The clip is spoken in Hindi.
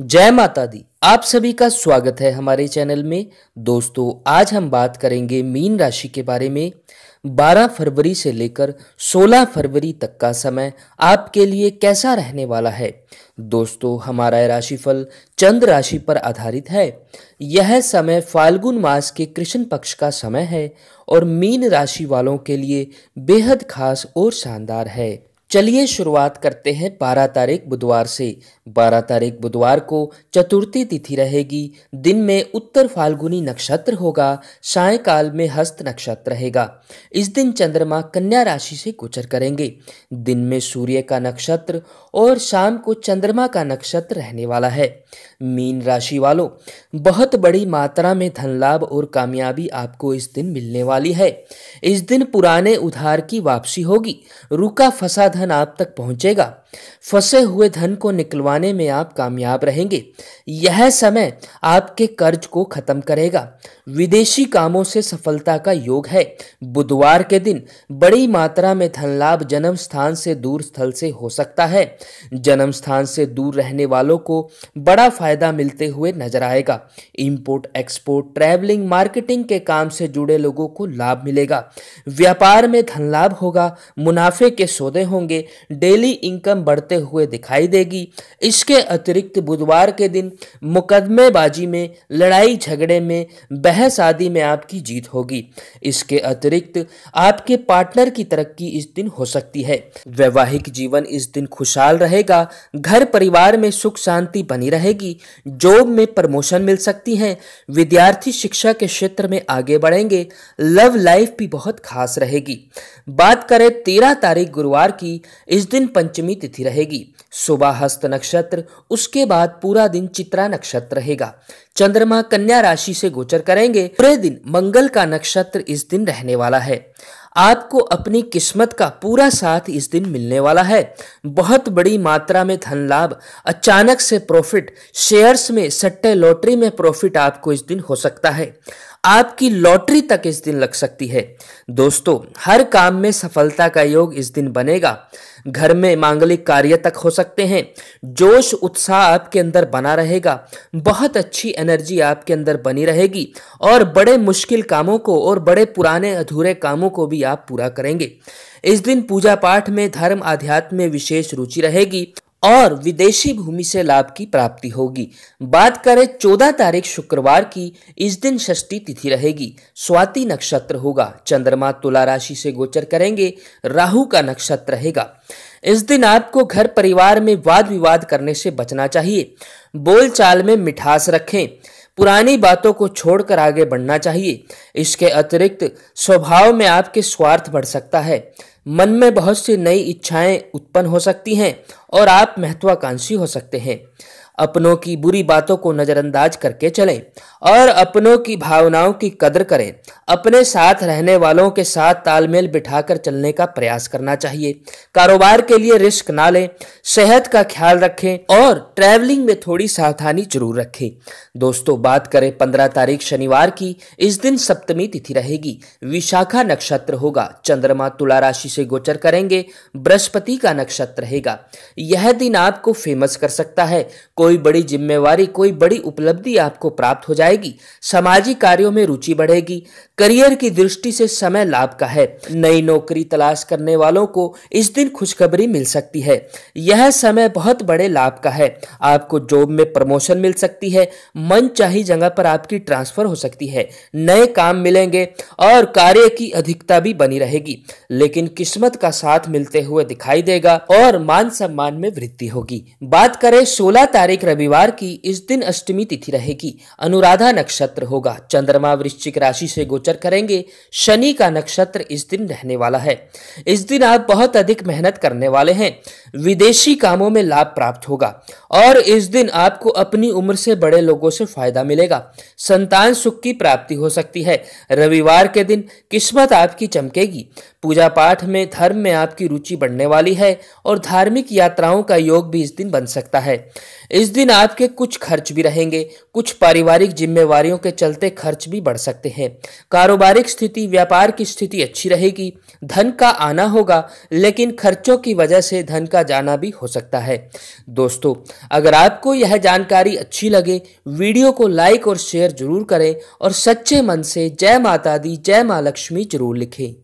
जय माता दी आप सभी का स्वागत है हमारे चैनल में दोस्तों आज हम बात करेंगे मीन राशि के बारे में 12 फरवरी से लेकर 16 फरवरी तक का समय आपके लिए कैसा रहने वाला है दोस्तों हमारा राशिफल चंद्र राशि पर आधारित है यह समय फाल्गुन मास के कृष्ण पक्ष का समय है और मीन राशि वालों के लिए बेहद खास और शानदार है चलिए शुरुआत करते हैं बारह तारीख बुधवार से बारह तारीख बुधवार को चतुर्थी तिथि रहेगी दिन में उत्तर फाल्गुनी नक्षत्र होगा सायकाल में हस्त नक्षत्र रहेगा इस दिन चंद्रमा कन्या राशि से गोचर करेंगे दिन में सूर्य का नक्षत्र और शाम को चंद्रमा का नक्षत्र रहने वाला है मीन राशि वालों बहुत बड़ी मात्रा में धन लाभ और कामयाबी आपको इस दिन मिलने वाली है इस दिन पुराने उधार की वापसी होगी रुका फंसा धन आप तक पहुंचेगा फंसे हुए धन को निकलवाने में आप कामयाब रहेंगे यह समय आपके कर्ज को खत्म करेगा विदेशी कामों से सफलता का योग है बुधवार के दिन बड़ी मात्रा में धन लाभ जन्म स्थान से दूर स्थल से हो सकता है जन्म स्थान से दूर रहने वालों को बड़ा फायदा मिलते हुए नजर आएगा इंपोर्ट एक्सपोर्ट ट्रैवलिंग मार्केटिंग के काम से जुड़े लोगों को लाभ मिलेगा व्यापार में धन लाभ होगा मुनाफे के सौदे होंगे डेली इनकम बढ़ते हुए दिखाई देगी इसके अतिरिक्त बुधवार के दिन मुकदमेबाजी में लड़ाई झगड़े में बहस आदि में आपकी जीत होगी इसके अतिरिक्त आपके पार्टनर की तरक्की इस दिन हो सकती है वैवाहिक जीवन इस दिन खुशहाल रहेगा घर परिवार में सुख शांति बनी रहेगी जॉब में प्रमोशन मिल सकती है विद्यार्थी शिक्षा के क्षेत्र में आगे बढ़ेंगे लव लाइफ भी बहुत खास रहेगी बात करें तेरह तारीख गुरुवार की इस दिन पंचमी तिथि तिथि रहेगी सुबह हस्त नक्षत्र उसके बाद पूरा दिन चित्रा नक्षत्र रहेगा चंद्रमा कन्या राशि से गोचर करेंगे पूरे दिन मंगल का नक्षत्र इस दिन रहने वाला है आपको अपनी किस्मत का पूरा साथ इस दिन मिलने वाला है बहुत बड़ी मात्रा में धन लाभ अचानक से प्रॉफिट शेयर्स में सट्टे लॉटरी में प्रॉफिट आपको इस दिन हो सकता है आपकी लॉटरी तक इस दिन लग सकती है दोस्तों हर काम में सफलता का योग इस दिन बनेगा घर में मांगलिक कार्य तक हो सकते हैं जोश उत्साह आपके अंदर बना रहेगा बहुत अच्छी एनर्जी आपके अंदर बनी रहेगी और बड़े मुश्किल कामों को और बड़े पुराने अधूरे कामों को भी आप पूरा करेंगे इस दिन पूजा पाठ में धर्म अध्यात्म में विशेष रुचि रहेगी और विदेशी भूमि से लाभ की प्राप्ति होगी बात करें चौदह तारीख शुक्रवार की इस दिन षष्ठी तिथि रहेगी स्वाति नक्षत्र होगा चंद्रमा तुला राशि से गोचर करेंगे राहु का नक्षत्र रहेगा इस दिन आपको घर परिवार में वाद विवाद करने से बचना चाहिए बोलचाल में मिठास रखें पुरानी बातों को छोड़कर आगे बढ़ना चाहिए इसके अतिरिक्त स्वभाव में आपके स्वार्थ बढ़ सकता है मन में बहुत सी नई इच्छाएं उत्पन्न हो सकती हैं और आप महत्वाकांक्षी हो सकते हैं अपनों की बुरी बातों को नज़रअंदाज करके चलें और अपनों की भावनाओं की कदर करें अपने साथ रहने वालों के साथ तालमेल बिठाकर चलने का प्रयास करना चाहिए कारोबार के लिए रिस्क ना लें सेहत का ख्याल रखें और ट्रैवलिंग में थोड़ी सावधानी जरूर रखें दोस्तों बात करें पंद्रह तारीख शनिवार की इस दिन सप्तमी तिथि रहेगी विशाखा नक्षत्र होगा चंद्रमा तुला राशि से गोचर करेंगे बृहस्पति का नक्षत्र रहेगा यह दिन आपको फेमस कर सकता है को कोई बड़ी जिम्मेवारी कोई बड़ी उपलब्धि आपको प्राप्त हो जाएगी सामाजिक कार्यों में रुचि बढ़ेगी करियर की दृष्टि से समय लाभ का है नई नौकरी तलाश करने वालों को इस दिन खुशखबरी मिल सकती है यह समय बहुत बड़े लाभ का है आपको जॉब में प्रमोशन मिल सकती है मन चाही जगह पर आपकी ट्रांसफर हो सकती है नए काम मिलेंगे और कार्य की अधिकता भी बनी रहेगी लेकिन किस्मत का साथ मिलते हुए दिखाई देगा और मान सम्मान में वृद्धि होगी बात करें सोलह तारीख तारीख रविवार की इस दिन अष्टमी तिथि रहेगी अनुराधा नक्षत्र होगा चंद्रमा वृश्चिक राशि से गोचर करेंगे शनि का नक्षत्र इस दिन रहने वाला है इस दिन आप बहुत अधिक मेहनत करने वाले हैं विदेशी कामों में लाभ प्राप्त होगा और इस दिन आपको अपनी उम्र से बड़े लोगों से फायदा मिलेगा संतान सुख की प्राप्ति हो सकती है रविवार के दिन किस्मत आपकी चमकेगी पूजा पाठ में धर्म में आपकी रुचि बढ़ने वाली है और धार्मिक यात्राओं का योग भी इस दिन बन सकता है इस दिन आपके कुछ खर्च भी रहेंगे कुछ पारिवारिक जिम्मेवारियों के चलते खर्च भी बढ़ सकते हैं कारोबारिक स्थिति व्यापार की स्थिति अच्छी रहेगी धन का आना होगा लेकिन खर्चों की वजह से धन का जाना भी हो सकता है दोस्तों अगर आपको यह जानकारी अच्छी लगे वीडियो को लाइक और शेयर जरूर करें और सच्चे मन से जय माता दी जय माँ लक्ष्मी जरूर लिखें